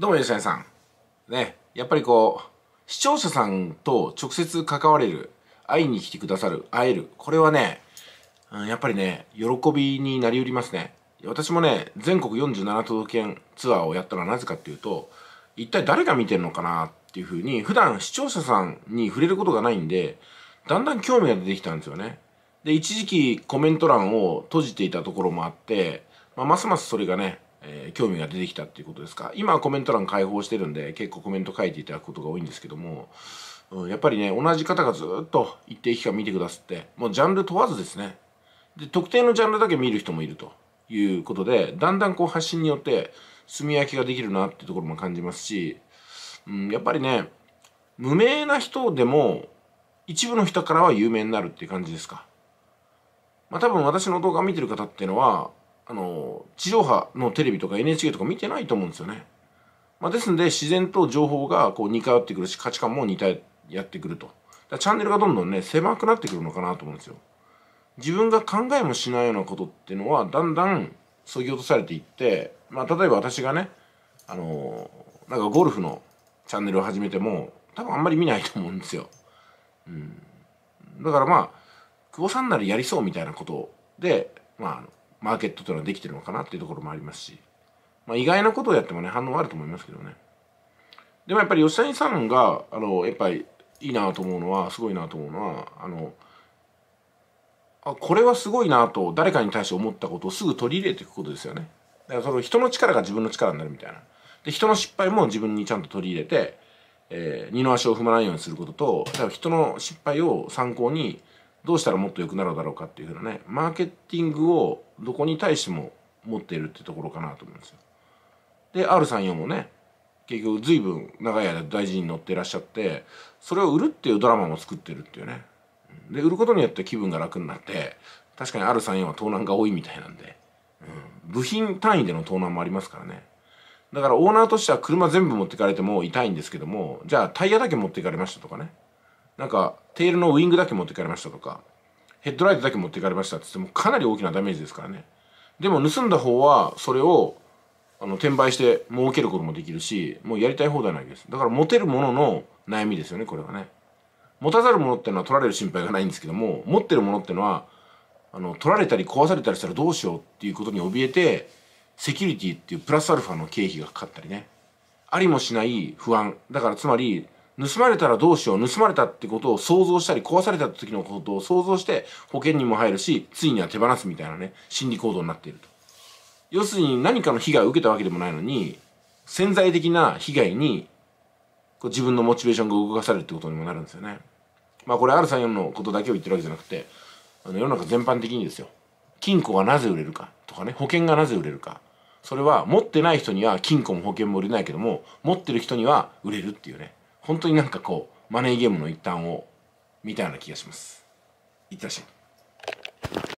どうも吉谷さん。ね、やっぱりこう、視聴者さんと直接関われる、会いに来てくださる、会える、これはね、うん、やっぱりね、喜びになりうりますね。私もね、全国47都道府県ツアーをやったのはなぜかっていうと、一体誰が見てるのかなっていうふうに、普段視聴者さんに触れることがないんで、だんだん興味が出てきたんですよね。で、一時期コメント欄を閉じていたところもあって、まあ、ますますそれがね、えー、興味が出てきたっていうことですか今はコメント欄開放してるんで結構コメント書いていただくことが多いんですけども、うん、やっぱりね同じ方がずっと一定期間見てくださってもうジャンル問わずですねで特定のジャンルだけ見る人もいるということでだんだんこう発信によって炭焼きができるなっていうところも感じますし、うん、やっぱりね無名な人でも一部の人からは有名になるっていう感じですか。まあ多分私の動画見てる方っていうのはあの地上波のテレビとか NHK とか見てないと思うんですよね。まあ、ですので自然と情報がこう似通ってくるし価値観も似たやってくると。だチャンネルがどんどんね狭くなってくるのかなと思うんですよ。自分が考えもしないようなことっていうのはだんだん削ぎ落とされていって、まあ、例えば私がねあのなんかゴルフのチャンネルを始めても多分あんまり見ないと思うんですよ。うん、だからまあ久保さんならやりそうみたいなことで、まあ、マーケットというのはできてるのかなっていうところもありますし、まあ、意外なことをやってもね反応はあると思いますけどねでもやっぱり吉谷さんがあのやっぱりいいなと思うのはすごいなと思うのはあのあこれはすごいなと誰かに対して思ったことをすぐ取り入れていくことですよねだからその人の力が自分の力になるみたいなで人の失敗も自分にちゃんと取り入れて、えー、二の足を踏まないようにすることと例えば人の失敗を参考にどうしたらもっと良くなるだろうかっていうふうなねマーケティングをどこに対しても持っているってところかなと思うんですよ。で R34 もね結局随分長い間大事に乗っていらっしゃってそれを売るっていうドラマも作ってるっていうね。で売ることによって気分が楽になって確かに R34 は盗難が多いみたいなんで、うん、部品単位での盗難もありますからね。だからオーナーとしては車全部持ってかれても痛いんですけども、じゃあタイヤだけ持っていかれましたとかね。なんかテールのウイングだけ持ってかれましたとか、ヘッドライトだけ持っていかれましたって言ってもかなり大きなダメージですからねでも盗んだ方はそれをあの転売して儲けることもできるしもうやりたい放題なわけですだから持てるものの悩みですよねこれはね持たざるものっていうのは取られる心配がないんですけども持ってるものっていうのはあの取られたり壊されたりしたらどうしようっていうことに怯えてセキュリティっていうプラスアルファの経費がかかったりねありもしない不安だからつまり盗まれたらどうしよう、盗まれたってことを想像したり、壊された時のことを想像して保険にも入るし、ついには手放すみたいなね、心理行動になっていると。要するに何かの被害を受けたわけでもないのに、潜在的な被害に、こう自分のモチベーションが動かされるってことにもなるんですよね。まあこれ R34 のことだけを言ってるわけじゃなくて、あの世の中全般的にですよ。金庫がなぜ売れるかとかね、保険がなぜ売れるか。それは持ってない人には金庫も保険も売れないけども、持ってる人には売れるっていうね。本当になんかこうマネーゲームの一端をみたいな気がしますいってらっしゃい